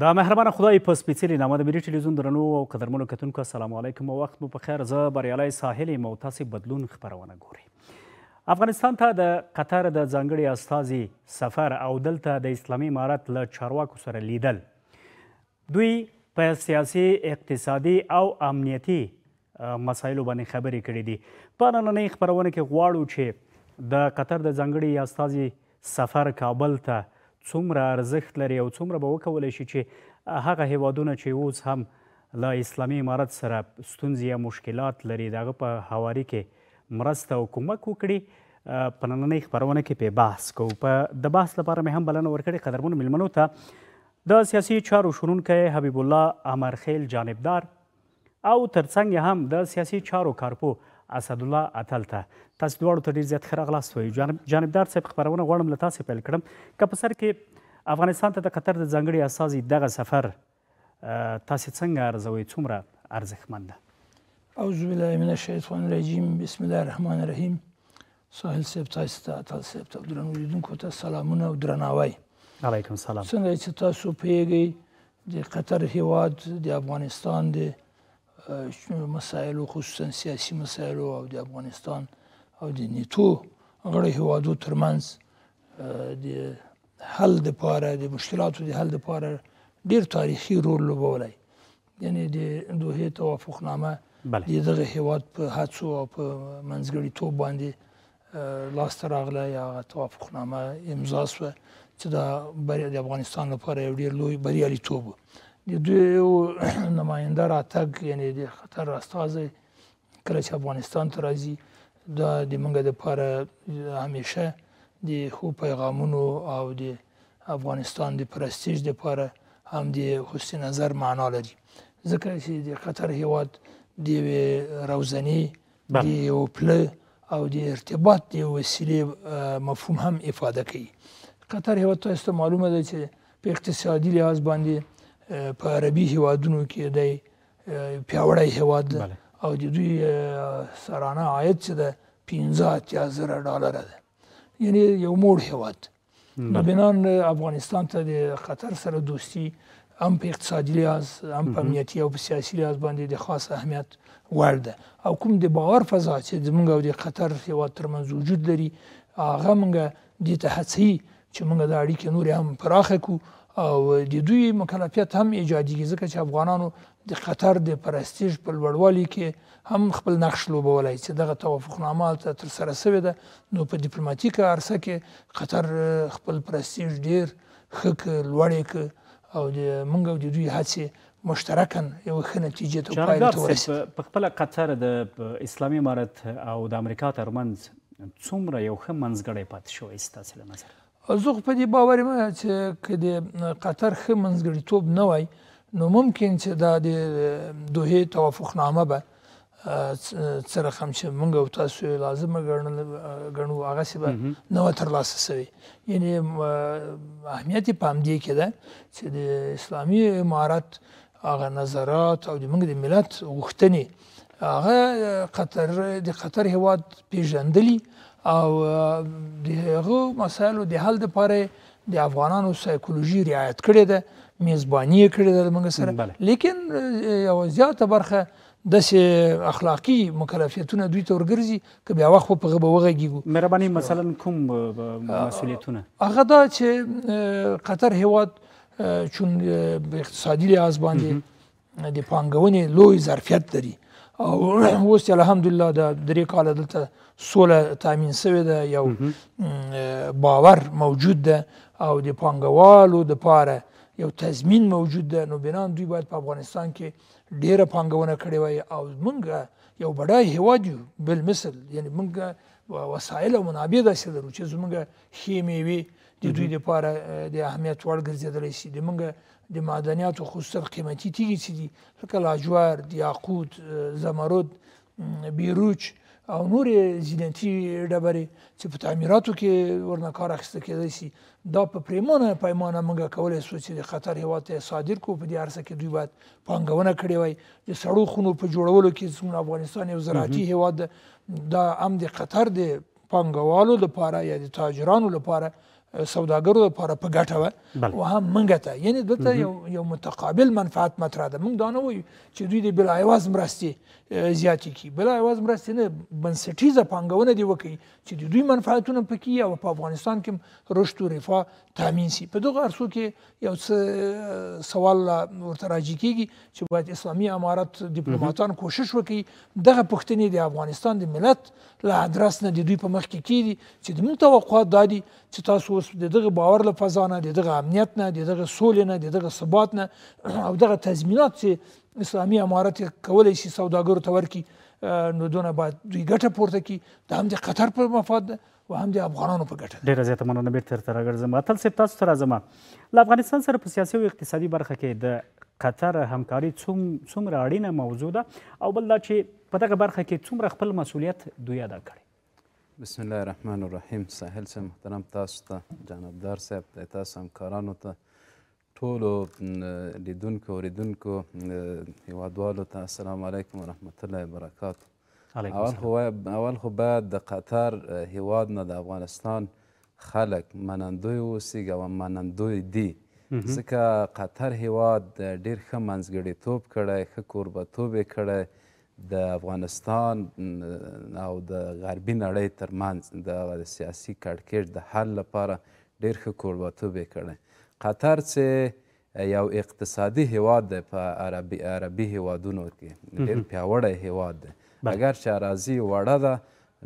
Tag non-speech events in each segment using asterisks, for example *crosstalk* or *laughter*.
دا مهربانه خدای په سپیڅلي نامه د ملي ټلویزیون درنو او قدرمنو کتونکو السلام علیکم او وخت مو په خیر زه بریالی ساحل یم او تاسې بدلون خپرونه ګورئ افغانستان ته د قطر د ځانګړي استازي سفر او دلته د اسلامي امارت له چارواکو سره لیدل دوی په سیاسي اقتصادي او امنیتي مسایلو باندې خبرې کړې دي په نننۍ خپرونه کې غواړو چې د قطر د ځانګړي استازي سفر کابل ته څومره ارزښت لري او څومره به وکولی شي چې هغه هیوادونه چې اوس هم له اسلامي امارت سره ستونزې یا مشکلات لري د هغه په هواري کې مرسته او کومک وکړي په نننۍ خپرونه کې په بحث کوو په د بحث لپاره مې هم بلنه ورکړې قدرمنو میلمنو ته د سیاسي چارو شنونکی حبیب الله امرخیل جانبدار او ترڅنګ هم د سیاسي چارو کارپو اسدالله اتل ته تاسو دواړو ته ډیر زیات ښه راغلاست وایو جانبدار صاحب خبرونه غواړم له تاسې پیل کړم که په سر کې افغانستان ته د قطر د ځانګړي استازي دغه سفر تاسې څنګه ارزوئ څومره ارزښتمن ده اعوذ بالله من الشیطان الرجیم بسم الله الرحمن الرحیم ساحل صاحب تاسو ته اتل صاحب ته درنولیدونکو ته سلامونه او درناوی علیکم سلام څنګه چې تاسو پیږئ د قطر هیواد د افغانستان د مسایلو خصوصا سیاسي مسایلو او د افغانستان او د نیټو غړي هوادو ترمنځ د حل د پاره د مشکلاتو د حل د پاره ډیر تاریخي رول لوبولی یعنی د دوه توافقنامه د دغه هواد په هڅو او په منځګړي توب باندې لاسته راغله یا توافقنامه امضا شوه چې دا د افغانستان لپاره یو ډیر لوی بریالیتوب و د دوی *clears throat* نماینده راتګ یعنی د خطر استازي کله چې افغانستان ته راځي دا د منګه د پاره همیشه د خو پیغامونو او د افغانستان د پرستیج د پاره هم د حسین نظر معنا لري ځکه چې د قطر هیواد د روزنی د یو پله او د ارتباط د وسیله مفهوم هم ifade کوي قطر هیواد تاسو معلومه ده چې په اقتصادي لحاظ باندې په عربي هیوادونو کې دی پیاوړی هیواد ده او د دوی سرانه عاید چې ده پنځه اتیا زره ډالره ده یعنی یو موړ هیواد نابنان افغانستان ته د قطر سره دوستی هم په اقتصادي لحاظ هم په امنیتي او په سیاسي لحاظ باندې د خاص اهمیت وړ ده او کوم د باور فضا چې زموږ او د قطر هیواد ترمنځ وجود لري هغه موږ دې ته هڅوي چې موږ دا اړیکې نورې هم پراخه کړو او د دوی مکلفیت هم ایجادیږي ځکه چې افغانانو د قطر د پرستیج په لوړوالي کې هم خپل نقش لوبولای چې دغه توافقنامه هلته ترسره سوې ده نو په ډیپلوماتیکه عرصه کې قطر خپل پرستیج ډیر ښه که لوړې که او د موږ او د دوی هڅې مشترکن یو ښه نتیجې ته پایله ته ورسېد په خپله قطر د اسلامي امارت او د امریکا ترمنځ څومره یو ښه منځګړی پاتې شوی ستاسې له نظره زه په دې باور یم چې کدی قطر خه منځګړیتوب نه وای نو ممکن چې دا د دوه توافقنامه به سره هم چې مونږ او تاسو لازم ګڼل ګڼو هغه سی به نو تر لاسه سوي یعنی اهمیت پام دی کې ده چې د اسلامي امارات هغه نظرات او د موږ د ملت غوښتنې هغه قطر د قطر هواد پیژندلی او د هغه مسایلو د حل لپاره د افغانانو سایکولوژي رعایت کړې ده میزبانی کړې ده موږ سره لیکن یو زیاته برخه د اخلاقی مکلفیتونه دوی تور ګرځي که بیا وخت په غو وغږیږو مهرباني مثلا کوم مسولیتونه هغه دا چې قطر هیواد چون په اقتصادي لحاظ باندې د پانګونې لوی ظرفیت لري او اوس الحمدلله د درې کال دلته سوله تامین شوی ده یو باور موجود ده او د پانګوالو د پاره یو تضمین موجود ده نو بنان دوی باید په افغانستان کې ډیره پانګونه کړې وای او مونږ یو بډای هواد یو بل مثل یعنی مونږ وسایل او منابع داسې درو چې زمونږ خیمه وي د دوی لپاره د اهمیت وړ ګرځېدلی شي د مونږ د معدنیاتو خصوصا قیمتي تیږې چې دي لکه لاجوار دیاقوت زمرد بیروج او نورې زینتي ډبرې چې په تعمیراتو کې ورنه کار اخیسته کېدای شي دا په پریمانه پیمانه موږ کولی سو چې د قطر هېواد ته صادر کړو په دې عرصه کې دوی باید پانګونه کړې وای د سړو خونو په جوړولو کې زموږ افغانستان یو زراعتي هېواد دا هم د قطر د پانګوالو لپاره یا د تاجرانو لپاره سوداګرو لپاره په ګټه وه او هم موږ ته یعنی دلته یو یو متقابل منفعت مطرح ده موږ دا نه وایو چې دوی د بلاعوض مرستې زیاتې کړي بلاعوض مرستې نه بنسټیزه پانګونه دې وکړي چې د دوی منفعتونه پکې او په افغانستان کې رشد او رفاه تامین سي په دغه عرصو کې یو څه سوال ورته راجع کېږي چې باید اسلامي امارت ډیپلوماتان کوشش وکړي دغه پوښتنې د افغانستان د ملت له ادرس نه د دوی په مخ کې کېږي چې د موږ توقعات دا دي چې تاسو اوس د دغه باور له فضا نه د دغه امنیت نه د دغه سولې نه د دغه ثبات نه *clears throat* او دغه تضمینات چې اسلامي امارت کولی شي سوداګرو ته ورکړي نو دونه باید دوی ګټه پورته کړي دا هم د قطر په مفاد ده و هم د افغانانو په ګټه ډیره زیاته مننه بیرته تر راګرځم اتل صاحب تاسو ته راځم له افغانستان سره په سیاسي او اقتصادي برخه کې د قطر همکاري څومره اړینه موضوع ده او بل دا چې په دغه برخه کې څومره خپل مسولیت دوی ادا کړي بسم الله الرحمن الرحیم ساحل صاحب محترم تاسو ته جانبدار صاحب د تاسو همکارانو ته ټولو لیدونکو اوریدونکو هیوادوالو ته السلام علیکم ورحمت الله وبرکاتو اول خو اول خو باید د قطر هیواد نه د افغانستان خلک منندوی اوسیږي او منندوی دي ځکه قطر هیواد ډیر ښه منځګړیتوب کړی ښه کوربهتوب یې کړی د افغانستان او د غربي نړۍ ترمنځ د سیاسي کړکېچ د حل لپاره ډېر ښه کوربتوب یې کړی قطر چې یو اقتصادي هیواد دی په عربي عربي هیوادونو کې ډېر پیاوړی هیواد دی اگر چې اراضي وړه ده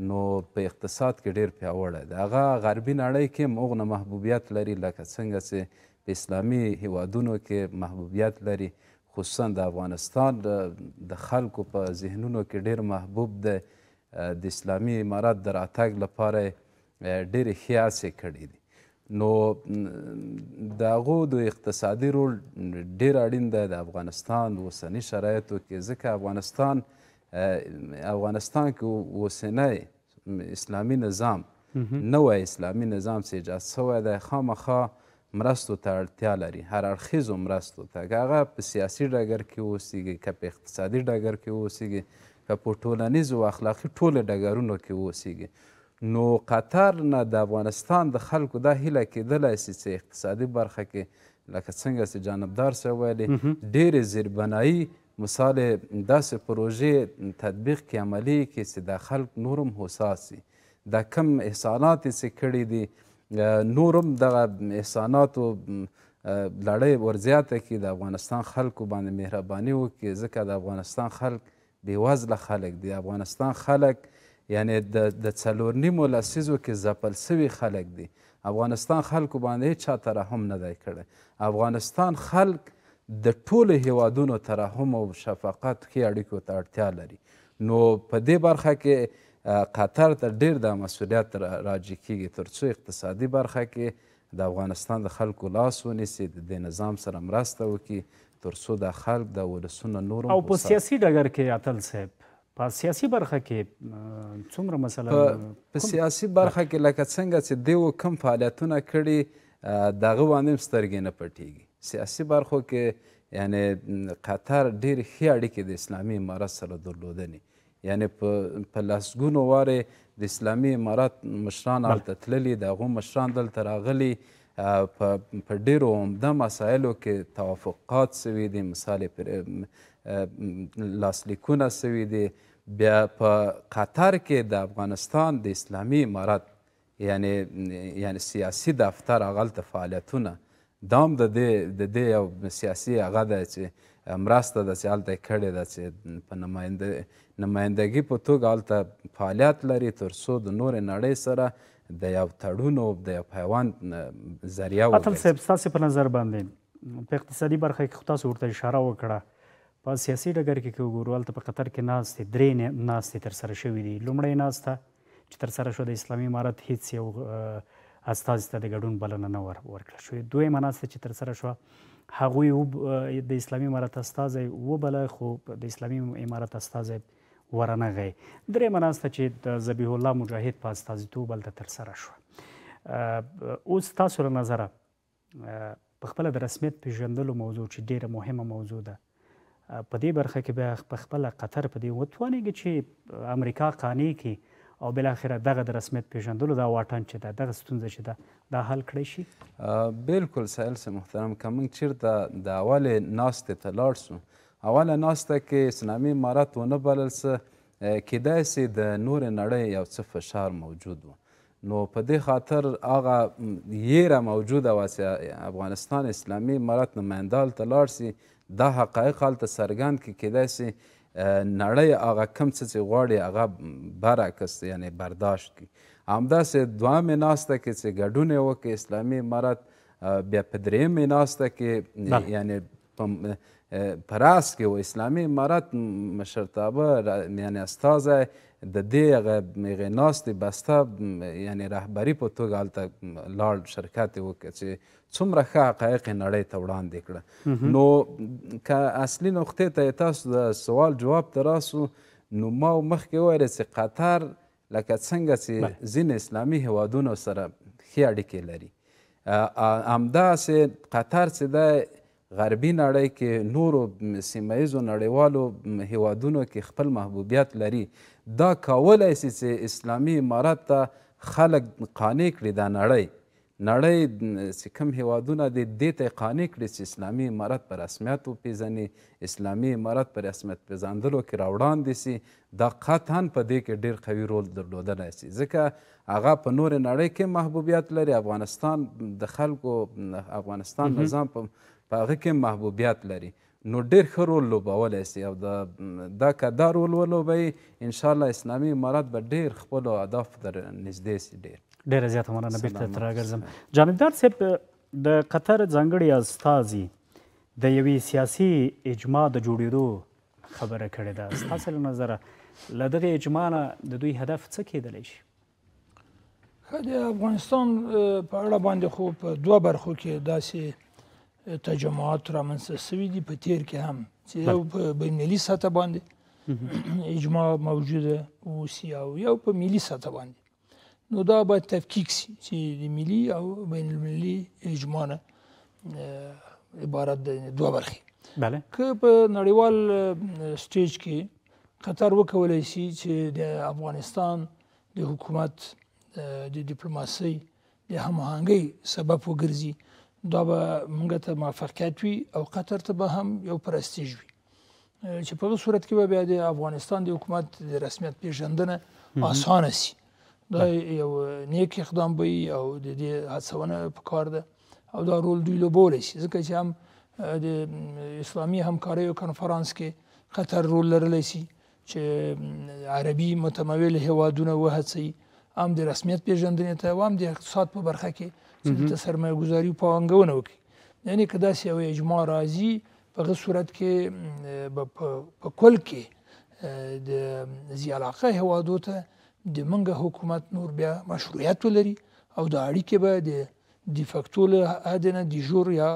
نو په اقتصاد کې ډېر پیاوړی دی هغه غربي نړۍ کې هم هغونه محبوبیت لري لکه څنګه چې په اسلامي هیوادونو کې محبوبیت لري خصوصا د افغانستان د خلکو په ذهنونو کې ډیر محبوب دی د اسلامي امارات د راتګ لپاره ډېرې ښې هڅې کړي دي نو د هغو د اقتصادي رول ډېر اړین دی د افغانستان اوسني شرایطو کې ځکه افغانستان افغانستان کې اوسنی اسلامي نظام نوی اسلامي نظام چې ایجاد سوی دی خامخا خا مرستو ته اړتیا لري هر اړخیزو مرستو ته که هغه په سیاسي ډګر کې واوسیږي که په اقتصادي ډګر کې واوسیږي که په ټولنیزو او اخلاقي ټولو ډګرونو کې واوسیږي نو قطر نه د افغانستان د خلکو دا هیله کېدلی سي چې اقتصادي برخه کې لکه څنګه چې جانبدار صاحب ویلي ډېرې زیربنایي مثال داسې پروژې تطبیق کې عملي کې چې د خلک نور هم هوسا سي دا کم احسانات یې چې کړي دي نورم دغه احساناتو لړۍ ورزیاته کړي د افغانستان خلکو باندې مهرباني وکړي ځکه د افغانستان خلک بېوزله خلک دي افغانستان خلک یعنی د څلور نیمو لسیزو کې ځپل سوي خلک دي افغانستان خلکو باندې هیچ چا ترحم نه دی کړی افغانستان خلک د ټولو هیوادونو ترحم او شفقت ښې اړیکو ته اړتیا لري نو په دې برخه کې قطر ته ډیر د مسؤلیت راجع کیږي تر څو اقتصادي برخه کې د افغانستان د خلکو لاس ونیسي د نظام سره مرسته وکړي تر څو د خلک د ولسونو نور او په سیاسي ډګر کې اتل صاحب په سیاسي برخه کې څومره مسله په سیاسي برخه کې لکه څنګه چې دیو کم فعالیتونه کړي دغه باندې سترګې نه پټیږي سیاسي برخو کې یعنی قطر ډیر ښې اړیکې د اسلامي امارت سره درلودنې یعنی په په لسګونو وارې د اسلامي امارات مشران هلته تللي د هغو مشران دلته راغلي په په ډیرو عمده مسایلو کې توافقات سوي دي مثال لاسلیکونه سوي دي بیا په قطر کې د افغانستان د اسلامي امارات یعنی یعنی سیاسي دفتر هغلته فعالیتونه دام د دې د دې یو سیاسي هغه ده چې مرسته داسې هلته یې کړې ده چې په نماینده نمایندګۍ په توګه هلته فعالیت لري تر څو د نورې نړۍ سره د یو تړون او د یو پیوند ذریعه اتل صاحب ستاسې په نظر باندې په اقتصادي برخه کې خو تاسو ورته اشاره وکړه په سیاسي ډګر کې که وګورو هلته په قطر کې ناستې درې ناستې ترسره شوي دي لومړۍ ناسته چې ترسره شوه د اسلامي امارت هیڅ یو استازي ته د ګډون بلنه نه ورکړه شوې دویمه ناسته چې ترسره شوه هغوی د اسلامي امارت استازی وبله خو د اسلامي امارت استازی ورنغی درې مناسته چې د ذبیح الله مجاهد په استازیتوب بل تر سره شو اوس تاسو له نظره په خپل د رسمیت پیژندلو موضوع چې ډیره مهمه موضوع ده په دې برخه کې به په خپل قطر په دې وتوانیږي چې امریکا قانې کې او بل اخره دغه د رسمیت پیژندلو دا واټن چې ده دغه ستونزه چې ده دا حل کړی شي بالکل سائل سه محترم کمن چیرته د اول ناستې ته لاړ سو اوله ناسته کې اسلامي امارات ونه بلل سه کیدای سي د نور نړۍ یو څه فشار موجود و نو په دې خاطر هغه یېره موجوده وه افغانستان اسلامي امارات نمایندال ته لاړ سي دا حقایق هلته څرګند کې کیدای سي نړۍ هغه کوم څه چې غواړي هغه برعکس یعنی برداشت کړي همداسې دوامې ناسته کې چې ګډون یې وکړي اسلامي عمارت بیا په درېیمې ناسته کې یعنی په راس کې و اسلامي عمارت مشرتابه یعنی استازی د دې هغه هغې ناستې بسته یعنی رهبري په توګه هلته لاړ شرکت یې وکړه چې څومره ښه حقایق یې نړۍ ته وړاندې کړه نو که اصلي نقطې ته تاسو د سوال جواب ته راسو نو ما مخکې وویلې چې قطر لکه څنګه چې ځینې اسلامي هیوادونو سره ښې اړیکې لري همداسې قطر چې دی غربي نړۍ کې نورو سیمه ییزو نړیوالو هیوادونو کې خپل محبوبیت لري دا کولای سي چې اسلامي امارات ته خلک قانع کړي دا نړۍ نړۍ چې کوم هیوادونه دي دې ته قانع کړي چې اسلامي امارات په رسمیت وپېژني اسلامي امارات په رسمیت پېژندلو کې راوړاندې سي دا قطعا په دې کې ډېر قوي رول درلودلی سي ځکه هغه په نورې نړۍ کې محبوبیت لري افغانستان د خلکو افغانستان نظام په هغه کې محبوبیت لري نو ډېر ښه رول لوبولی سي او د دا که دا رول ولوبوي انشاءالله اسلامي امارات به ډېر خپلو اهدافو ته نږدې سي ډېر ډېره زیاته مننه بېرته تر راګرځم جانبدار صاحب د قطر ځانګړي استازي د یوې سیاسي اجماع د جوړېدو خبره کړې ده ستاسو له نظره له دغې اجماع نه د دوی هدف څه کیدلی شي ښه د افغانستان په اړه باندې خو په دوه برخو کې داسې تجمعات رامنځته سوي دي په تیر کې هم چې په بینالمللي سطح باندې اجماع موجوده اوسي او یو په ملي سطح باندې نو دا باید تفکیک سي چې د ملي او بینالمللي اجماع نه عبارت د دوه برخې بله که په نړیوال سټیج کې قطر وکولی شي چې د افغانستان د حکومت د ډیپلوماسۍ د هماهنګۍ سبب وګرځي دا به موږ ته موفقیت وي او قطر ته به هم یو پرستیژ وي چې په صورت کې به بیا د افغانستان د حکومت د رسمیت پیژندنه اسانه سي دا یو نیک اقدام به او د دې هڅونه پکار ده او دا رول دوی لوبولی شي ځکه چې هم د اسلامي همکاریو کنفرانس کې قطر رول لرلی شي چې عربي متمول هیوادونه وهڅوي هم د رسمیت پیژندنې ته او هم د اقتصاد په برخه کې دلته سرمایه ګذاري او پانګونه وکړي یعنې که داسې یو اجماع راځي په هغه صورت کې به په کل کې د زیعلاقه هیوادو ته د منګه حکومت نور بیا مشروعیت ولري او دا اړیکې به د دی فکتو له حد نه دی جور یا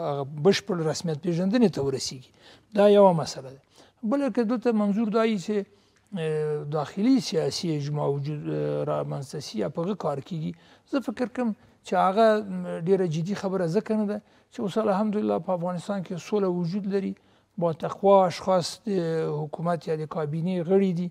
بشپړ رسمیت پیژندنې ته ورسیږي دا یو مسله ده بل که دلته منظور دایي چې داخلي سیاسي اجماع وجود را منسسي یا په کار کیږي زه فکر کوم چې هغه ډیره جدي خبره ځکه نه ده چې اوس الحمدلله په افغانستان کې سوله وجود لري با تقوا اشخاص د حکومت یا د کابینې غړي دي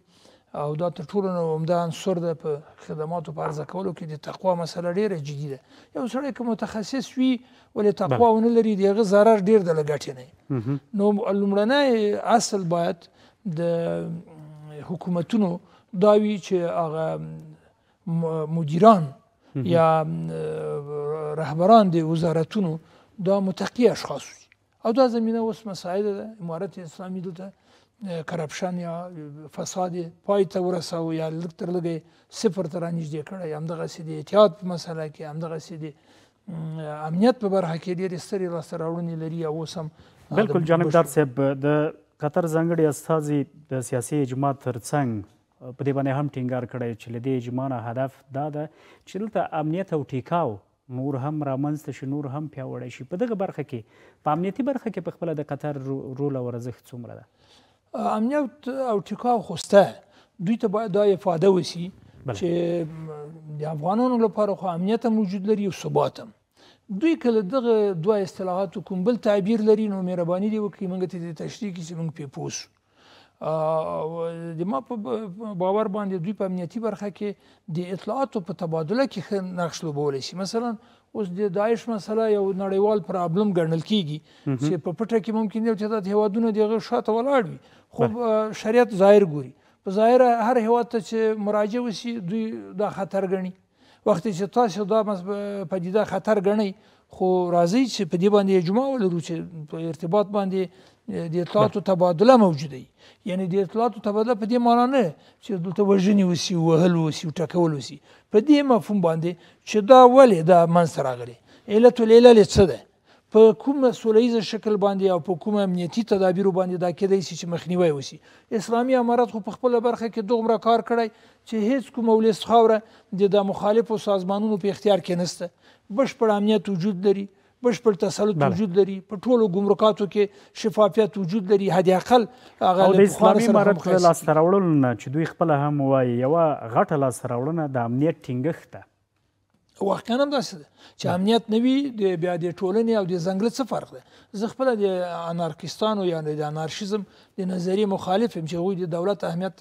او دا تر ټولو نو عمده عنصر ده په خدماتو په عرضه کولو کې د تقوا مسله ډیره جدي ده یو سړی که متخصص وي ولې تقوا ونه لري د هغه ضرر ډیر د له ګټې نه نو لومړنی اصل باید د حکومتونو دا وی چې هغه مدیران یا رهبران د وزارتونو دا متقی اشخاص وي او دا زمینه اوس مساعده ده امارت اسلامي دلته کرپشن یا فساد پای ته ورساو یا لږ تر لږه صفر ته رانږدې کړی همدغسې د احتیاط په مسله کې همدغسې د امنیت په برخه کې ډېرې سترې لاسته راوړنې لري او اوس هم بالکل جانبدار صاحب د قطر ځانګړي استازي د سیاسي اجماع ترڅنګ په دې باندې هم ټینګار کړی چې له دې اجماع نه هدف دا ده چې دلته امنیت او ټیکاو نور هم رامنځته شي نور هم پیاوړی شي په دغه برخه کې په امنیتي برخه کې په خپله د قطر رول او ارزښت څومره ده امنیت او ټیکاو خو سته دوی ته باید دا افاده وشي چې د افغانانو لپاره خو امنیت هم وجود لري او ثبات هم دوی کله دغه دوه اصطلاحات کوم بل تعبیر لري نو مهرباني دی وکړي موږ ته د تشریح کې چې موږ پې پوس د ما په باور باندې دوی په امنیتي برخه کې د اطلاعاتو په تبادله کې ښه نقش لوبولی شي مثلا اوس د داعش مسله یو نړیوال پرابلم ګڼل کیږي چې په پټه کې ممکن دی چې دا هیوادونه دغه شاته ولاړ وي خو شریعت ظاهر ګوري په ظاهر هر هیواد ته چې مراجعه وسی دوی دا خطر ګڼي وخت چې تاسو دا پدیده خطر ګڼئ خو راځي چې په دې باندې اجماع ولرو چې په ارتباط باندې د اطلاعاتو تبادله موجوده یعنی د اطلاعاتو تبادله په دې معنا نه چې دلته وژنې وسي وهل وسي ټکول وسي په دې مفهوم باندې چې دا ولې دا منځته راغلی علت العلل څه ده په کوم سولېز شکل باندې او په کوم امنیتی تدابیرو باندې دا کېدای شي چې مخنیوي وسی اسلامي امارات خو په خپل برخه کې دومره کار کړی چې هیڅ کوم ولس خوره د د مخالفو سازمانونو په اختیار کې نسته بشپړ امنیت وجود لري بشپړ تسلط بله. وجود لري په ټولو ګمرکاتو کې شفافیت وجود لري هدي اقل هغه د اسلامي امارات له لاسته راوړل چې دوی خپل هم وایي یو غټه لاسته راوړنه د امنیت ټینګښت واقعا هم داسې ده چې امنیت نه وي د بیا د ټولنې او د ځنګله څه فرق ده زه خپله د انارکستانو یا د انارشیزم د نظریې مخالف یم چې هغوی د دولت اهمیت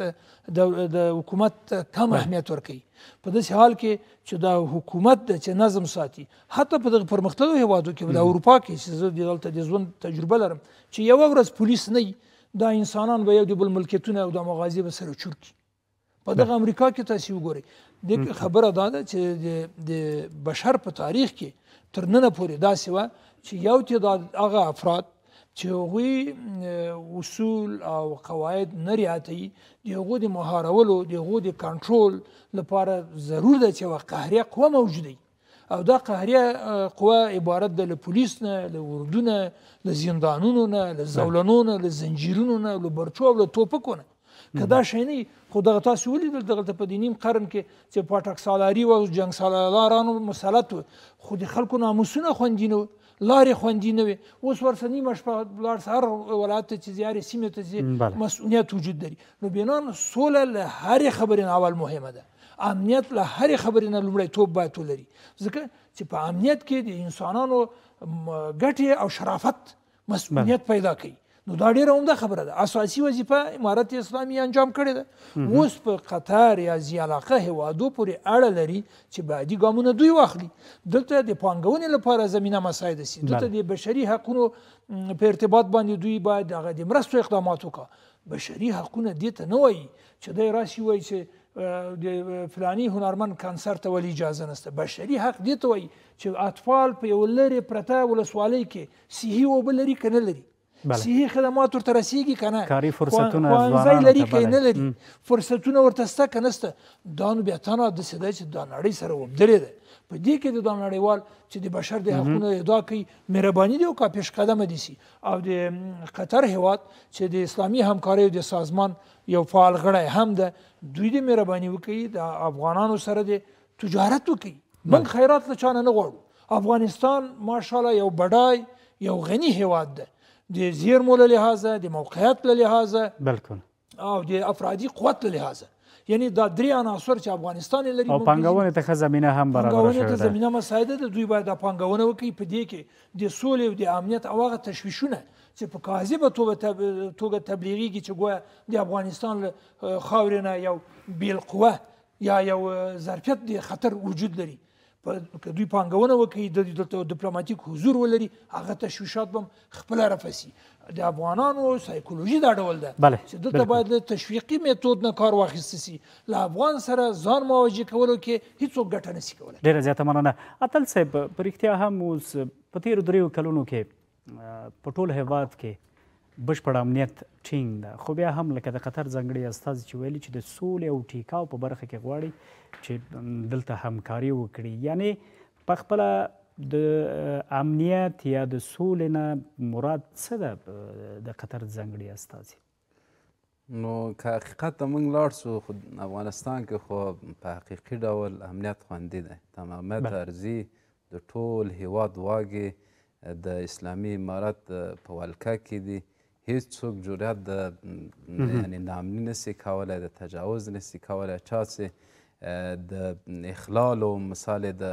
د حکومت کم اهمیت ورکوي په داسې حال کې چې دا حکومت ده چې نظم ساتي حتی په دغه پرمختللو هیوادو کې د اروپا کې چې زه دلته د ژوند تجربه لرم چې یوه ورځ پولیس نه دا انسانان به یو د بل ملکیتونه او د مغازې به سره چور کړي او د امریکا کې تاسو وګورئ د خبره دا ده چې د بشر په تاریخ کې تر ننه پورې داسې و چې یو تعداد هغه افراد چې هغوی اصول او قواعد نه رعایتوي د هغو د مهارولو د هغو د کنټرول لپاره ضرور ده چې یوه قهري قوه موجود او دا قهري قوه عبارت ده له پولیس نه له اردو نه له زندانونو نه له زولنو نه له زنجیرونو نه له برچو او له ټوپکو نه که دا شی نه خو دغه تاسو ولیدل دغلته په دینیم قرن کې چې پاټک سالاري او جنگ سالارانو مسلط خو د خلکو ناموسونه خوندینه لارې خوندې نه وي اوس ورسه نیمه شپه لاړ سهار ولایت ته چې زیارې سیمې ته چې مسؤلیت وجود لري نو بینان سوله له هرې خبرې نه اول مهمه ده امنیت له هرې خبرې نه لومړیتوب باید ولري ځکه چې په امنیت کې د انسانانو ګټې او شرافت مسؤلیت پیدا کوي نو دا ډیره عمده خبره ده اساسي وظیفه امارت اسلامي انجام کړې ده اوس په قطر یا زیالاقه هوادو پورې اړه لري چې بعدي ګامونه دوی واخلي دلته د پانګونې لپاره زمینه مساعده سي دلته د بشري حقوقو په ارتباط باندې دوی باید هغه د مرستو اقدامات وکړي بشري حقوقونه دې ته نه وایي چې دای راشي وایي چې د فلانی هنرمن کانسر ته ولې اجازه نشته بشري حق دې ته وایي چې اطفال په یو لرې پرته ولسوالۍ کې صحي اوبه لري که نه لري صحي خدمات ورته رسیږي که نه کاري فرصتونه ځوانانو لري که نه لري فرصتونه ورته شته که نشته دا نو بیا تنه داسې دی چې دا نړۍ سره وبدلې ده په دې کې د دا نړیوال چې د بشر د حقونو ادا کوي مهرباني دی او کا پیش قدمه دي سي او د قطر هیواد چې د اسلامي همکاریو د سازمان یو فعال غړی هم ده دوی د مهرباني وکړي د افغانانو سره د تجارت وکړي موږ خیرات له چانه نه غواړو افغانستان ماشاءالله یو بډای یو غني هیواد ده د زیرمو له لحاظه د موقعیت له لحاظه بالکل او د افرادي قوت له لحاظه یعنی دا درې عناصر چې افغانستان لري او پنګونې ته ښه زمینه هم برابره شوې ده ته زمینه مساعده ده دوی باید دا پنګونه وکړي په دې کې د سولې او د امنیت او هغه تشویشونه چې په کاذبه توګه تبلیغیږي چې ګویا د افغانستان خاورې نه یو بیل قوه یا یو ظرفیت د خطر وجود لري په دوی پانګونه وکړي د دلته ډیپلوماټیک حضور ولري هغه تشویشات بم خپل رافسي د افغانانو سایکولوژي دا ډول ده چې دلته باید د تشویقي میتود نه کار واخیست سي له افغان سره ځان مواجه کولو کې هیڅوک ګټه نشي کولای ډیره زیاته مننه اتل صاحب په رښتیا هم اوس په تیر دریو کلونو کې په ټول هیواد کې بشپړ امنیت ټینګ ده خو بیا هم لکه د قطر ځنګړي استاد چې ویلي چې د سولې او ټیکاو په برخه کې غواړي چې دلته همکاري وکړي یعنی په خپل د امنیت یا د سولې نه مراد څه ده د قطر ځنګړي استاد نو که حقیقت ته موږ لاړ سو خو افغانستان کې خو په حقیقي ډول امنیت خوندي دی تمامیت ارزي د ټول هیواد واګې د اسلامي امارت په ولکه کې دي هیڅوک جرأت د یعنې نامني نسي کولی د تجاوز نسي کولی چا چې د اخلال او مثال د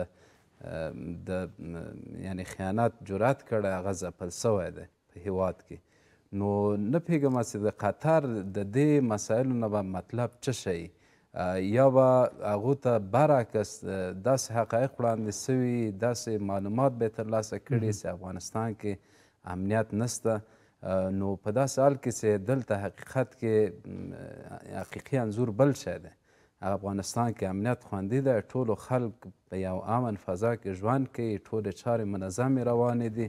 د یعنې خیانت جرأت کړی هغه ځپل سوی دی په هیواد کې نو نه پوهېږم چې د قطر د دې مسایلو نه به مطلب څه شی یا به هغو ته برعکس داسې حقایق وړاندې سوي داسې معلومات به ترلاسه کړي چې افغانستان کې امنیت نسته نو په داسې حال کې چې دلته حقیقت کې حقیقي انظور بل شی دی افغانستان کې امنیت خوندي دی ټولو خلک په یو امن فضا کې ژوند کوي ټولې چارې منظمې روانې دي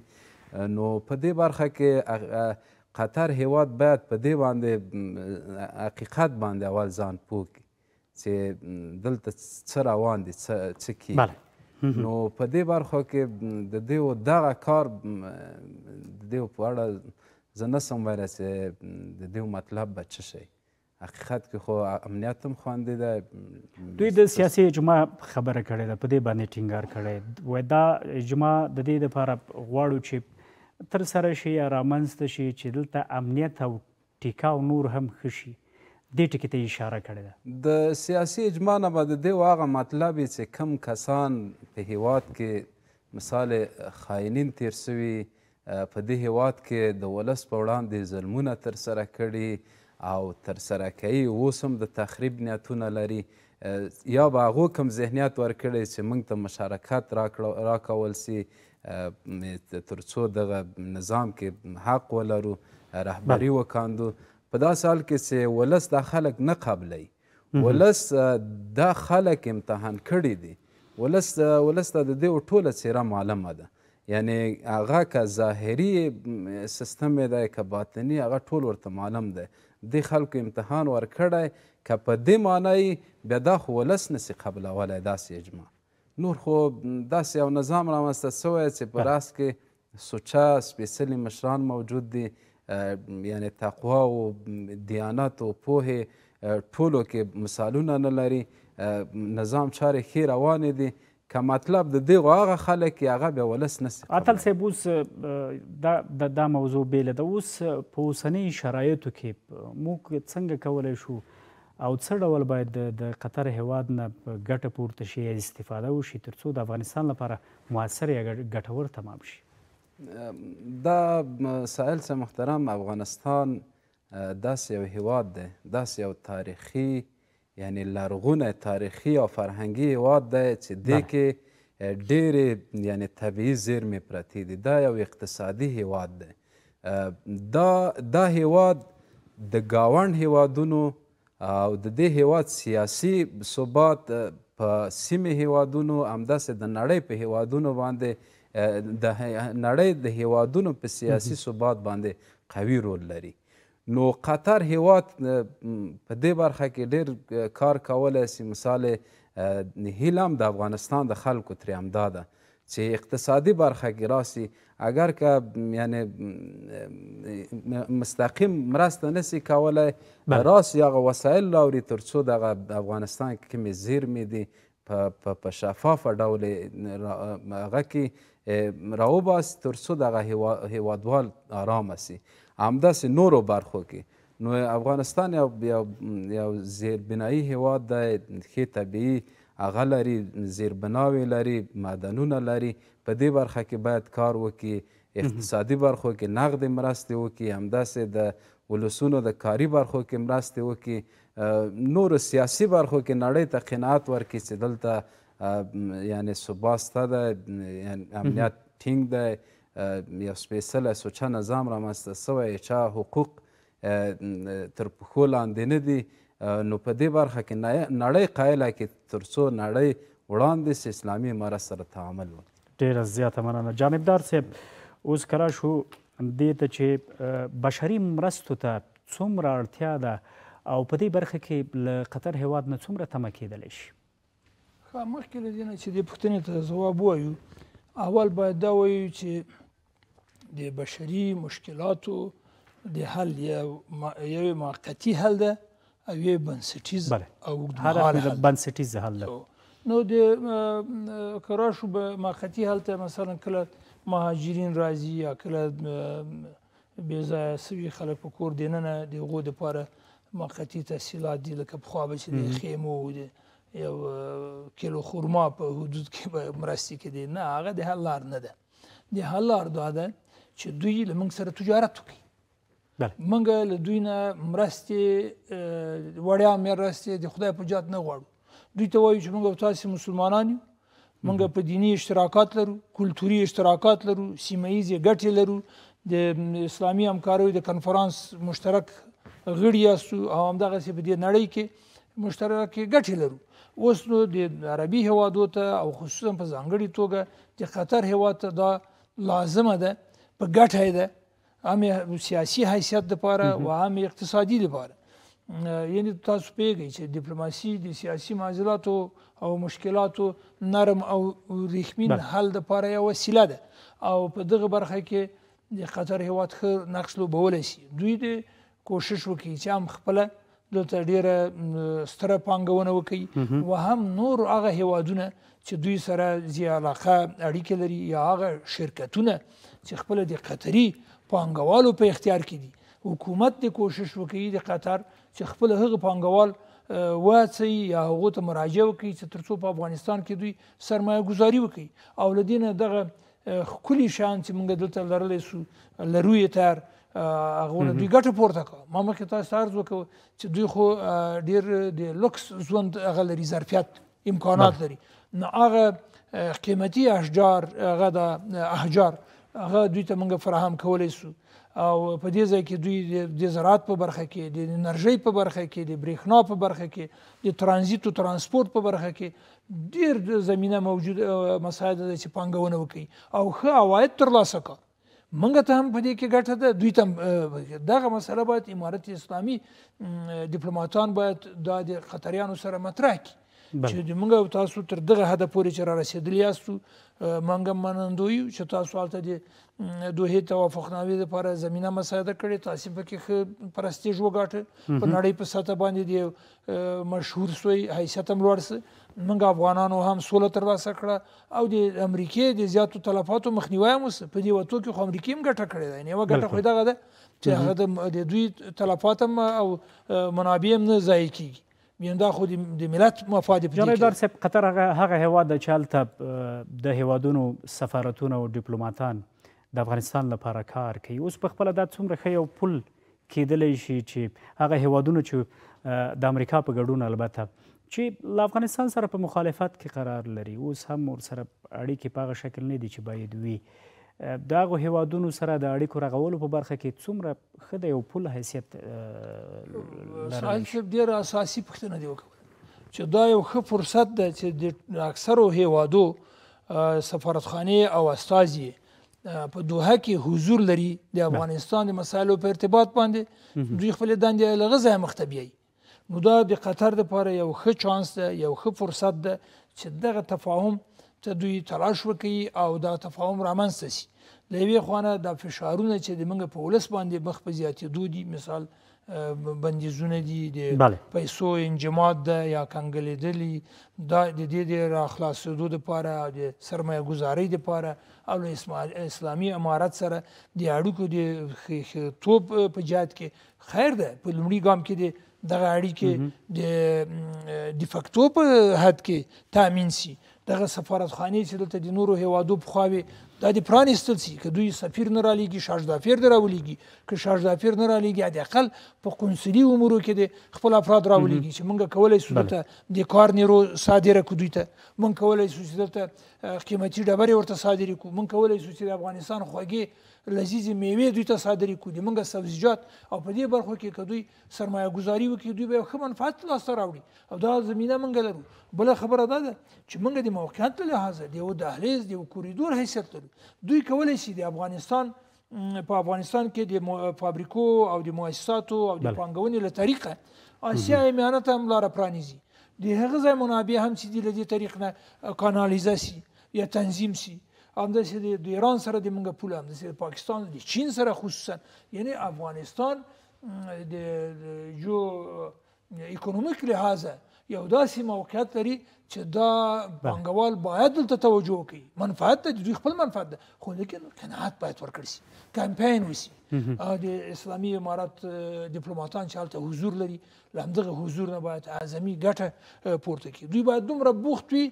نو په دې برخه کې قطر هیواد باید په دې باندې حقیقت باندې اول ځان پوه کړي چې دلته څه روان دي څه کیږي بله. نو په دې برخه کې د دې دغه کار د دې په اړه زه نسم ورسې د دې مطلب به څه شي حقیقت کې خو امنیت هم خوندې ده دوی د سیاسي اجماع خبره کړې ده په دې باندې ټینګار کړی وای دا اجماع د دې لپاره غواړو چې تر سره شي یا رامنځته شي چې دلته امنیت او ټیکاو نور هم ښه شي دې ټکي ته اشاره کړې ده د سیاسي اجماع نه به د دې هغه مطلب چې کم کسان په هیواد کې مثال خاینین تیر سوي په دې هیواد کې د ولس په وړاندې ظلمونه ترسره کړي او ترسره کوي اوس هم د تخریب نیتونه لري یا به هغو کوم ذهنیت ورکړی چې موږ ته مشارکت راکول سي تر څو دغه نظام کې حق ولرو رهبري وکاندو په داسې حال کې چې ولس دا خلک نه قبلوي ولس دا خلک امتحان کړي دي ولس ولس ته د دې ټوله څیره معلومه ده یعنی هغه که ظاهري سیستم یې دی که باطني هغه ټول ورته معلم دی دې خلکو امتحان ورکړی که په دې معنی بیا دا خو ولس نسي قبلولی داسې اجماع نور خو داسې یو نظام رامنځته سوی چې په راس کې سوچه سپېڅلي مشران موجود دي یعنی تقوا او دیانت او پوهې ټولو کې مثالونه نه لري نظام چارې ښې روانې دي که مطلب د دغه هغه خلک یا هغه بیا ولس نسي اتل صاحب اوس دا د دا موضوع بیله ده اوس په اوسنۍ شرایطو کې موږ څنګه کولی شو او څه ډول باید د قطر هیواد نه ګټه پورته شي استفاده وشي ترڅو د افغانستان لپاره موثر یا ګټور تمام شي دا سائل سه محترم افغانستان داسې یو هیواد دی داسې یو تاریخي یعنی لرغونه تاریخي او فرهنګي هیواد دی چې دې کې ډېرې یعنی طبیعي زیرمې پرتې دي دا یو اقتصادي هیواد دی دا دا هیواد د گاونډ هیوادونو او د دې هیواد سیاسي ثبات په سیمې هیوادونو همداسې د نړۍ په هیوادونو باندې د نړۍ د هیوادونو په سیاسي ثبات باندې قوي رول لري نو قطر هیواد په دې برخه کې ډیر کار کولای سي مثال هیلم د افغانستان د خلکو ترې همدا ده چې اقتصادي برخه کې راسي اگر که یعنی مستقیم مرسته نسی کولای راسي هغه وسایل راوړي تر څو دغه افغانستان کې کومې زیرمې دي په شفاف ډول هغه کې راوباسي تر څو دغه هیوادوال ارامه سي همداسې نورو برخو کې نو افغانستان یو یو یو زیربنایي هیواد دی ښې طبیعي هغه لري زیربناوې لري معدنونه لري په دې برخه کې باید کار وکړي اقتصادي برخو کې نغدې مرستې وکړي همداسې د ولسونو د کاري برخو کې مرستې وکړي نورو سیاسي برخو کې نړۍ ته قناعت ورکړي چې دلته یعنې ثبات شته دی یعنې امنیت ټینګ دی یو سپېڅلی سوچه نظام رامنځته سوی چا حقوق تر پښو لاندې نه دي نو په دې برخه کې نړۍ قایله کې تر څو نړۍ وړاندې سي اسلامي عمارت سره تعامل وکړي ډېره زیاته مننه جانبدار صاحب اوس کرا شو دې ته چې بشري مرستو ته څومره اړتیا ده او په دې برخه کې له قطر هیواد نه څومره تمه کېدلی شي ښه مخکې له دې نه چې دې پوښتنې ته ځواب ووایو اول باید دا وایو چې د بشري مشکلاتو د حل یا یو موقتی حل ده او یو بنسټیز او هر بنسټیز حل ده نو د کراشو به موقتی حل ته مثلا کله مهاجرین راځي یا کله بیزای سوي خلک په کور دیننه د غو د پاره موقتی تحصیلات دي لکه په خو به چې خیمو دي یو کیلو خورما په حدود کې به مرستې کړي نه هغه د حل لار نه ده د حل لار دا ده چې دوی له موږ سره تجارت وکړي موږ له دوی نه مرستې وړیا مرستې د خدای په جات نه غواړو دوی ته وایو چې موږ تاسو مسلمانان یو موږ په دینی اشتراکات لرو کلتوري اشتراکات لرو سیمه ییزې ګټې لرو د اسلامي همکاریو د کنفرانس مشترک غړي یاستو او همدغسې په دې نړۍ کې مشترکې ګټې لرو اوس نو د عربي هوادو ته او خصوصا په ځانګړي توګه د قطر هواد ته دا لازمه ده په ګټه ده هم سیاسي حیثیت لپاره او هم اقتصادي لپاره یعنی تاسو پیږئ چې ډیپلوماسي د سیاسي معضلاتو او مشکلاتو نرم او ریښمین حل لپاره یو وسیله ده او په دغه برخه کې د قطر هواد ښه نقش لوبولی سي دوی د کوشش وکړي چې هم خپله دلته ډیره ستره پانګونه وکړي و هم نور هغه هیوادونه چې دوی سره زی علاقه اړیکې لري یا هغه شرکتونه چې خپل د قطري پانګوالو په اختیار کې دي حکومت د کوشش وکړي د قطر چې خپل هغه پانګوال واڅي یا هغه ته مراجعه وکړي چې ترڅو په افغانستان کې دوی سرمایه گذاري وکړي او لدینه دغه خولي شان چې موږ دلته لرلې سو لروي تر هغه له دوی ګټه پورته کړه ما مخکې تاسو ته عرض وکړ چې دوی خو ډیر د لوکس ژوند هغه لري ظرفیت امکانات لري نو هغه قیمتي احجار هغه د احجار هغه دوی ته موږ فراهم کولی شو او په دې ځای کې دوی د زراعت په برخه کې د انرژۍ په برخه کې د برېښنا په برخه کې د ترانزیت او ترانسپورت په برخه کې ډیر زمينه موجود مساعده چې پانګونه وکړي او ښه عواید ترلاسه کړي منګه ته هم په دې کې ګټه ده دوی ته دغه مسله باید امارت اسلامي ډیپلوماټان باید د قطریانو سره مطرح کړي چې د موږ او تاسو تر دغه هدف پورې چې را رسیدلی یاستو موږ منندوی چې تاسو حالت دي دوه توافقنامې لپاره زمينه مساعده کړې تاسو پکې ښه پرستیج وګاټه په نړۍ په سطح باندې دی مشهور سوی حیثیت هم لوړ سي موږ افغانانو هم سوله تر لاسه کړه او د امریکای د زیاتو تلفاتو مخنیوي هم په دې وتو کې خو امریکای هم ګټه کړې ده نه وګټه خو دغه ده چې هغه د دوی تلفات هم او منابع هم نه ضایع کیږي یم دا خو د ملت مفاد په جنرال صاحب قطر هغه هواد چې هلته د هوادونو سفارتونه او ډیپلوماتان د افغانستان لپاره کار کوي اوس په خپل د څومره ښه یو پل کېدلی شي چې هغه هوادونه چې د امریکا په ګډون البته چې له افغانستان سره په مخالفت کې قرار لري اوس هم ور سره اړیکې په هغه شکل نه دي چې باید وي دغه هیوادونو سره د اړیکو رغولو په برخه کې څومره ښه د یو پل حیثیت ساحل صاحب ډېره اساسي پوښتنه دې وکړه چې دا یو ښه فرصت ده چې د اکثرو هیوادو سفارتخانې او استازي په دوحه کې حضور لري د افغانستان د مسایلو په ارتباط باندې دوی خپل دندې لغه ځای مختبیي نو دا د قطر لپاره یو ښه چانس ده یو ښه فرصت ده چې دغه تفاهم ته دوی تلاش وکړي او دا تفاهم رامنځته شي له یوې خوا نه دا فشارونه چې د موږ په ولس باندې مخ په زیاتېدو دي مثال بندیزونه دي د پیسو انجماد ده یا کنګلېدلې دا د دې د راخلاصېدو دپاره د سرمایه ګزارۍ دپاره او له اسلامي امارت سره د اړیکو د توپ په جهت کې خیر ده په لومړي ګام کې د دغه اړیکې د ډیفکتو په حد کې تامین سي دغه سفارتخانه چې دلته د نورو هیوادو په خواوي دا د پرانیستل سي که دوی سفیر نه رالیږي شاژدافیر نه راولیږي که شاژدافیر نه رالیږي حداقل په قنصلي امورو کې د خپل افراد راولیږي چې موږ کولی سو دلته د کار نیرو صادره کړو دوی ته موږ کولی سو چې دلته قیمتي ډبرې ورته صادرې کړو موږ کولی سو چې د افغانستان خوږې لذیذ میوه دوی ته صادري کو دي موږ سبزیجات او په دې برخو کې کدوې سرمایه گذاري وکړي دوی به ښه منفعت لاسته راوړي او دا زمينه موږ لرو بل خبره ده چې موږ د موقعیت له لحاظه دی او دهلیز دی او کوریدور حیثیت لري دوی کولای شي د افغانستان په افغانستان کې د فابریکو او د مؤسساتو او د پانګونې له طریقه آسیا میانه ته هم لاره پرانیزي د هغه ځای منابع هم چې د دې طریق نه کانالیزه سي یا تنظیم سي همداسې د ایران سره د موږ پول همداسې د پاکستان د چین سره خصوصا یعنی افغانستان د جو اکونومیک لحاظه یو داسې موقعیت لري چې دا بانګوال باید دلته توجه وکړي منفعت ته دوی خپل منفعت ده خو لیکن قناعت باید ورکړ شي کمپاین وشي د اسلامي امارات ډیپلوماتان چې هلته حضور لري له همدغه حضور نه باید اعظمي ګټه پورته کړي دوی باید دومره بوخت وي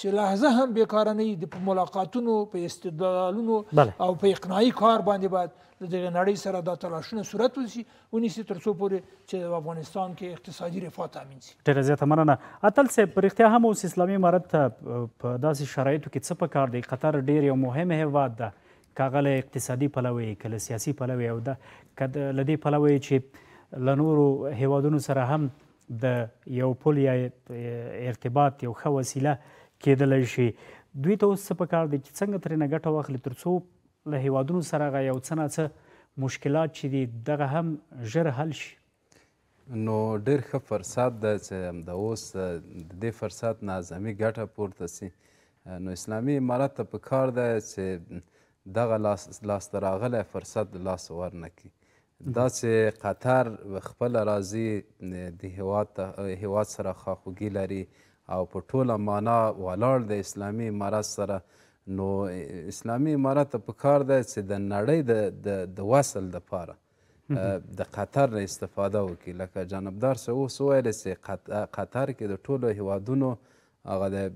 چې لحظه هم بیکاره نه دي په ملاقاتونو په استدلالونو او په اقناعي کار باندې باید د دغې نړۍ سره دا تلاشونه صورت وشي ونیسي تر څو پورې چې افغانستان کې اقتصادي رفاه تامین شي ډېره زیاته مننه اتل صاحب په رښتیا هم اوس اسلامي امارت ته په داسې شرایطو کې څه پکار دی قطر ډېر یو مهم هیواد ده کاغله اقتصادي پلوي کله سیاسي پلوي او د لدې پلوي چې لنورو هیوادونو سره هم د یو پل یا ارتباط یو ښه وسیله کېدلی شي دوی ته اوس څه پکار دی چې څنګه ترېنه ګټه واخلي تر څو له هیوادونو سره هغه یو څه نه څه مشکلات چې دي دغه هم ژر حل شي نو ډېر ښه فرصت ده چې د اوس د دې فرصت نه اعظمي ګټه پورته سي نو اسلامي امارت ته پکار ده چې دغه لاسته راغلی فرصت د لاس ورنه کړي دا چې قطر خپل راځي د هیواد هیواد سره خواخوږي لري او په ټوله معنا ولاړ د اسلامي امارات سره نو اسلامي امارات ته پکار ده چې د نړۍ د د وصل دپاره د قطر نه استفاده وکړي لکه جانبدار صاحب اوس وویلی چې قطر کې د ټولو هیوادونو هغه د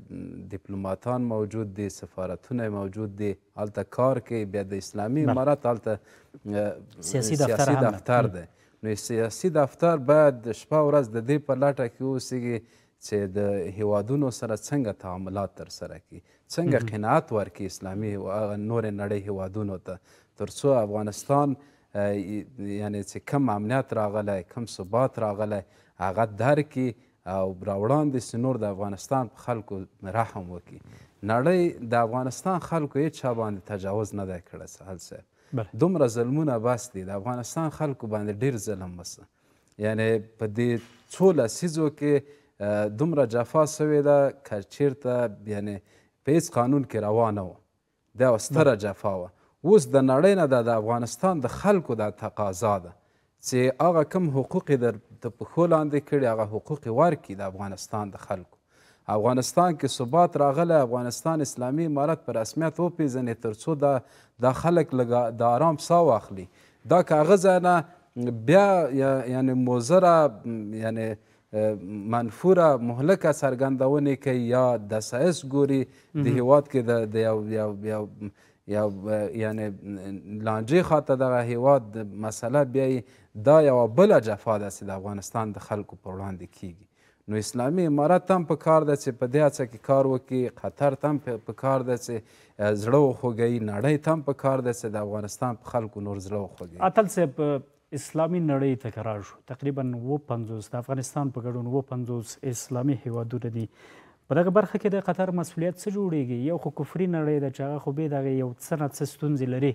ډیپلوماتان موجود دي سفارتونه موجود دي هلته کار کوي بیا د اسلامي امارات هلته سیاسي دفتر دی نو سیاسي دفتر باید شپه ورځ د دې په لټه کې واوسیږي چې د هیوادونو سره څنګه تعاملات تر سره کی څنګه قناعت ورکي اسلامي او نور نړۍ هیوادونو ته ترڅو افغانستان یعنی چې کم امنیت راغلی کم ثبات راغلی هغه درکي او راوړاندې سنور د افغانستان په خلکو رحم وکي نړۍ د افغانستان خلکو هیڅ چا باندې تجاوز نه دی کړی سهل صاحب دومره ظلمونه بس دي د افغانستان خلکو باندې ډیر ظلم وسه یعنی په دې څو لسیزو کې دومره جفا سوې ده که چیرته یعنی په هیڅ قانون کې روانه وه دا ستره جفا وه اوس د نړۍ نه د افغانستان د خلکو دا تقاضا ده چې هغه کم حقوق یې در د پښو لاندې کړي هغه حقوق یې ورکړي د افغانستان د خلکو افغانستان کې ثبات راغلی افغانستان اسلامي امارت په رسمیت وپېژني تر څو دا دا خلک لږ د آرام سا واخلي دا که هغه ځای نه بیا یعنې مضره یعنې منفوره مهلکه څرګندونې کوي یا دسایس ګوري د هیواد کې د یو یو یو یا یعنی لانجې خاطه دغه هیواد مسله بیا دا یوه بله جفا ده چې د افغانستان د خلکو پر وړاندې کیږي نو اسلامي امارات هم په کار ده چې په دې هڅه کې کار وکړي قطر ته هم په کار ده چې زړه وخوږوي نړۍ ته هم په کار ده چې د افغانستان په خلکو نور زړه وخوږوي اتل صاحب اسلامي نړۍ ته کرار شو تقریبا 50 د افغانستان په ګډون 50 اسلامي هیوادونه دي په دغه برخه کې د قطر مسولیت څه جوړیږي یو خو کفري نړۍ ده چې هغه خو به دغه یو څه نه څه ستونزې لري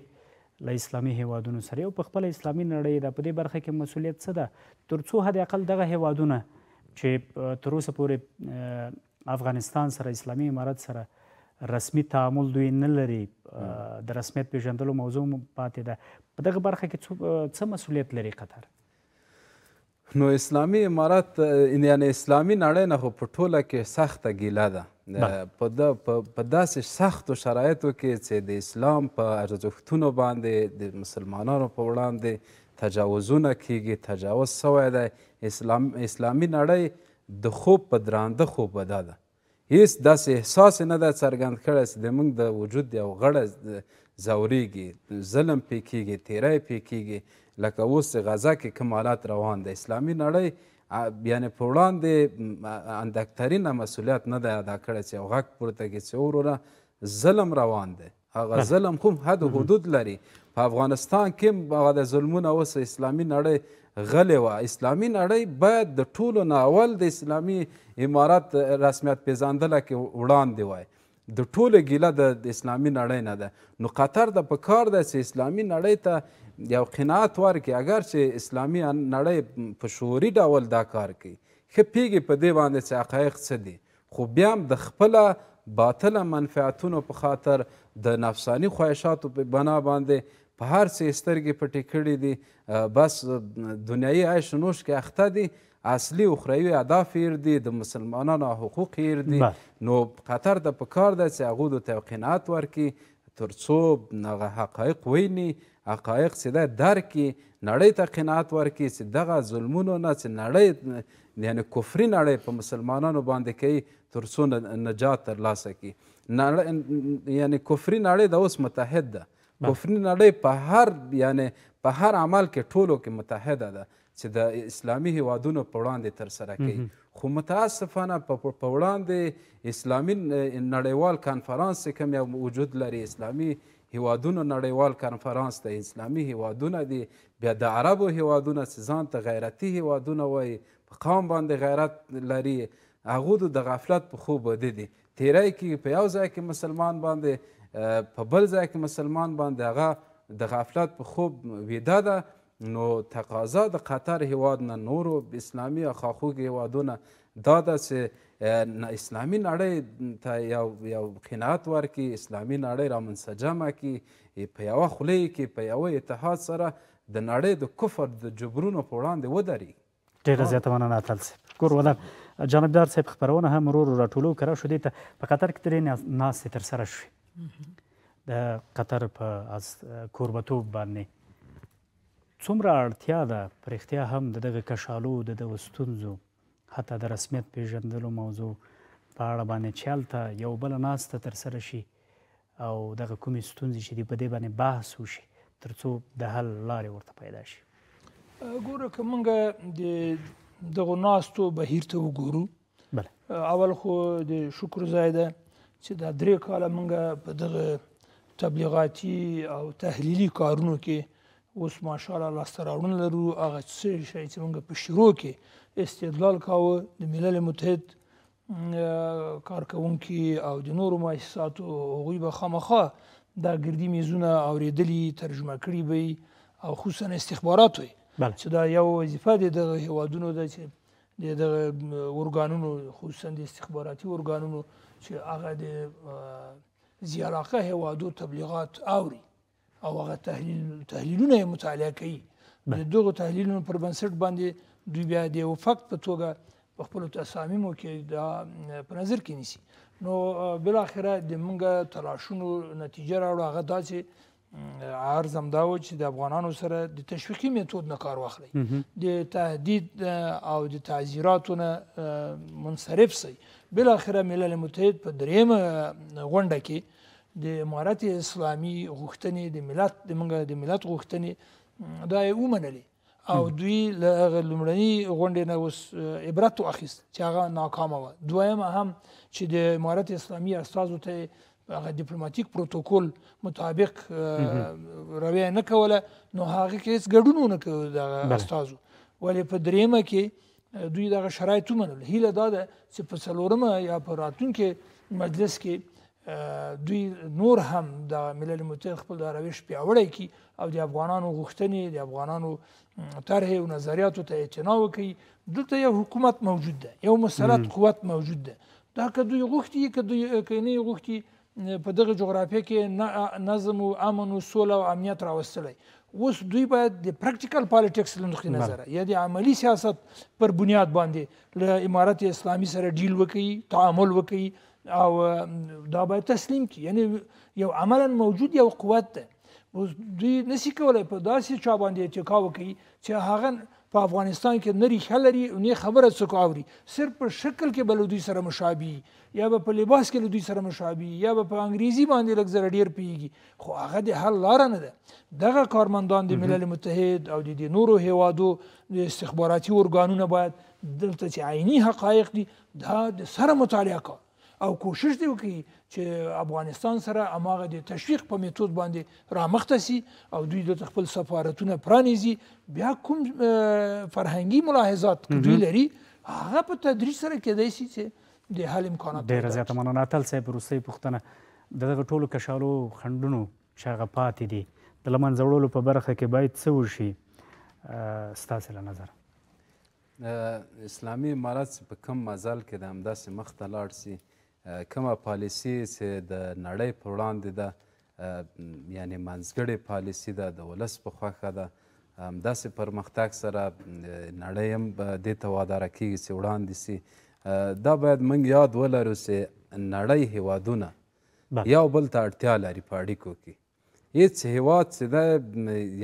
له اسلامي هیوادونو سره یو په خپل اسلامي نړۍ ده په دې برخه کې مسولیت څه ده تر څو حد اقل دغه هیوادونه چې تر اوسه پورې افغانستان سره اسلامي امارات سره رسمي تعامل دوی نه لري د رسمیت پیژندلو موضوع پاتې ده په دغه برخه کې څه مسولیت لري قطر نو اسلامی امارات یعنی اسلامی نړۍ نه خو په ټوله کې سخته ګیله ده په په داسې سختو شرایطو کې چې د اسلام په ارزښتونو باندې د مسلمانانو په وړاندې تجاوزونه کیږي تجاوز سوی دی اسلام اسلامي نړۍ د خوب په درانده خوب بده ده هیڅ داسې احساس نه ده څرګند کړی چې د موږ د وجود یو غړی ځورېږي ظلم پې کېږي تیری پې کېږي لکه اوس د غزا کې کوم حالات روان ده اسلامي نړۍ یعنې په وړاندې اندکترینه مسؤلیت نه دی ادا کړی چې یو غږ پورته کړي چې وروره ظلم روان دی هغه ظلم خو هم حد حدود لري په افغانستان کې هم هغه د ظلمونه اوس اسلامي نړۍ غلې وه اسلامي نړۍ باید د ټولو نه اول د اسلامي امارات رسمیت پیژندله کې وړاندې وای د ټولو ګیله د اسلامي نړۍ نه ده نو قطر د په کار ده چې اسلامي نړۍ ته یو قناعت ورکړي اگر چې اسلامي نړۍ په شعوري ډول دا کار کوي ښه پیږي په دې باندې چې حقایق څه دي خو بیا هم د خپله باطله منفعتونو په خاطر د نفساني خواهشاتو په بنا باندې په هر څه سترګې پټې کړي دي بس دنیایي عیش نوش کې اخته دي اصلي اخروي اهداف یې دي د مسلمانانو حقوق یې دي نو قطر د په کار ده چې هغو ته قناعت ورکړي تر څو هغه حقایق ویني حقایق چې ده درکړي نړۍ ته قناعت ورکړي چې دغه ظلمونو نه چې نړۍ یعنې کفري نړۍ په مسلمانانو باندې کوي تر څو نجات ترلاسه کړي یعنې کفري نړۍ د اوس متحد ده کفري نړۍ په هر یعنی په هر عمل کې ټولو کې متحده ده چې د اسلامي هیوادونو په وړاندې ترسره کوي خو متاسفانه په وړاندې اسلامي نړیوال کانفرانس چې کوم یو وجود لري اسلامي هیوادونو نړیوال کانفرانس د اسلامي هیوادونه دي بیا د عربو هیوادونه چې ځان ته غیرتي هیوادونه وایي په قوم باندې غیرت لري هغو د غفلت په خوب بدې دي تیری کې په یو ځای کې مسلمان باندې په بل ځای کې مسلمان باندې هغه د غفلت په خوب ویده ده نو تقاضا د قطر هیواد نه نورو اسلامي اخاخوږي هیوادونه دا ده چې اسلامي نړۍ ته یو یو قناعت ورکړي اسلامي نړۍ رامنسجمه کړي په یوه خولۍ کې په یوه اتحاد سره د نړۍ د کفر د جبرونو په وړاندې ودرېږي ډیره زیاته مننه اتل صاحب کور ولر جانبدار صاحب خپرونه هم ورو ورو راټولو کړه شو دې ته په قطر کې ترې ناستې ترسره شوې د قطر په از کوربتوب باندې څومره اړتیا ده پر اختیا هم د دغه کشالو د دغه ستونزو حتی د رسمیت پیژندلو موضوع په اړه باندې چې هلته یو بله ناسته ترسره شي او دغه کومې ستونزې چې دي په دې باندې بحث وشي تر څو د حل لارې ورته پیدا شي ګوره که موږ د دغو ناستو بهیر ته وګورو بله اول خو د شکر ځای ده چې دا درې کاله مونږ په دغه تبلیغاتي او تحلیلي کارونو کې اوس ماشاءالله لاسته راوړنه لرو هغه څه شی چې مونږ په شروع کې استدلال کاوه د ملل متحد کارکونکي او د نورو مؤسساتو هغوی به خامخا دا ګردی میزونه اوریدلی ترجمه کړی وي او خصوصا استخبارات وي چې دا یو وظیفه ده د هوادونو د د ورګانونو خصوصا د استخباراتي ورګانونو چې هغه د زیراقه هوادو تبلیغات اوري او هغه تحلیل تحلیلونه مطالعه کوي د دغه تحلیلونو پر بنسټ باندې دوی بیا د وفقت په توګه په خپل تصامیمو کې دا په نظر کې نیسي نو بل اخره د مونږه تلاشونو نتیجه راوړه هغه دا چې عرضم دا و چې د افغانانو سره د تشویقي میتود نه کار واخلي د تهدید او د تعزیراتو نه منصرف سي بل اخره ملل متحد په دریم غونډه کې د امارت اسلامي غوښتنې د ملت د منګه د ملت غوښتنې دا یې ومنلې او دوی له لومړني غونډې نه اوس عبرت واخیست چې هغه ناکامه و دویم هم چې د امارت اسلامي استازو ته هغه ډیپلوماټیک پروتوکول مطابق رویه نه کوله نو هغه کې هیڅ ګډون ونه کړو د استادو ولې په دریمه کې دوی دغه شرایط ومنل هیله دا ده چې په څلورمه یا په راتلونکي مجلس کې دوی نور هم د ملل متحد خپل د روش پیاوړی کی او د افغانانو غوښتنې د افغانانو طرح او نظریاتو ته اعتنا وکړي دلته یو حکومت موجود ده یو مسلط قوت موجود ده دا که دوی غوښتي که دوی که نه غوښتي په دغه جغرافیه کې نظم او امن او سوله او امنیت راوستلی اوس دوی باید د پریکټیکل پالیټکس له نقطې نظره یا د عملی سیاست پر بنیاد باندې له امارت اسلامي سره ډیل وکړي تعامل وکړي او دا باید تسلیم کړي یعنی یو عملا موجود یو قوت ده اوس دوی نسی کولای په داسې چا باندې اتکا وکړي چې هغه په افغانستان کې نری خلري نه خبره څوک اوري صرف په شکل کې بل دوی سره مشابه یا په لباس کې دوی سره مشابه یا په انګریزي باندې لږ زر ډیر پیږي خو هغه د حل لار نه ده دغه کارمندان د ملل متحد او د نورو هیوادو د استخباراتي ارګانونو باید دلته چې عیني حقایق دي دا د سره مطالعه کوي او کوشش دی وکړي چې افغانستان سره اماغه د تشویق په میتود باندې رامخته سي او دوی د خپل سفارتونه پرانیزي بیا کوم فرهنګي ملاحظات دوی لري هغه په تدریج سره کېدای شي چې د حل امکانات ډېر زیات مننه تل صاحب روسي پښتنه دغه ټولو کشالو خندونو شغه پاتې دي د لمن زړولو په برخه کې باید څه وشي ستاسو له نظره اسلامي امارات په کم مزل کې د همداسې مخ ته لاړ سي کومه پالیسی چې د نړۍ پر وړاندې ده یعنی منځګړې پالیسی ده د ولس په خوښه ده همداسې پرمختګ سره نړۍ هم دې ته واداره کیږي چې وړاندې سي دا باید موږ یاد ولرو چې نړۍ هیوادونه یو بل ته اړتیا لري په اړیکو کې هیڅ هیواد چې ده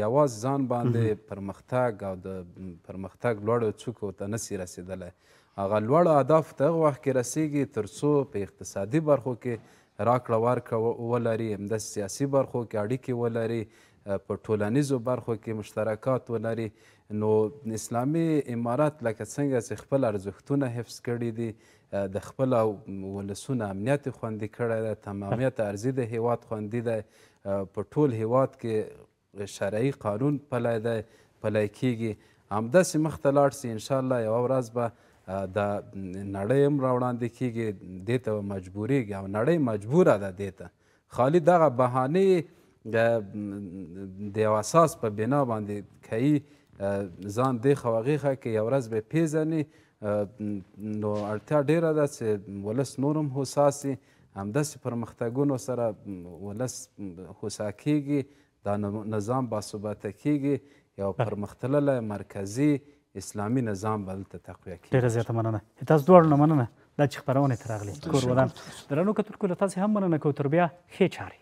یوازې ځان باندې پرمختګ او د پرمختګ لوړو څوکو ته نسي رسېدلی هغه لوړ اهداف ته هغه وخت کې رسیږي تر څو په اقتصادي برخو کې راکړه ورکړه ولري همداسې سیاسي برخو کې اړیکې ولري په ټولنیزو برخو کې مشترکات ولري نو اسلامي امارات لکه څنګه چې خپل ارزښتونه حفظ کړي دي د خپل ولسونه امنیت خوندي کړی دی تمامیت ارزي د هیواد خوندي دی په ټول هیواد کې شرعي قانون پلی دی پلی کیږي همداسې مخته لاړ سي انشاءالله یوه ورځ به د نړۍ هم راوړاندې کیږي دې ته مجبوریږي او نړۍ مجبوره ده دې ته خالی دغه بهانې د یو اساس په بنا باندې کوي ځان دې خواغې ښه کې یو ورځ به پیژني نو اړتیا ډیره ده چې ولس نور هم هوسا سي همداسې پرمختګونو سره ولس هوسا کیږي دا نظام باثباته کیږي یو پرمختللی مرکزي اسلامي نظام به دلته تقویه کړي ډېره زیاته مننه تاسو دواړو نه مننه دا چې خپرونې ته راغلې کور ودان درنو کتونکو له تاسې هم مننه کوو تر بیا ښې چارې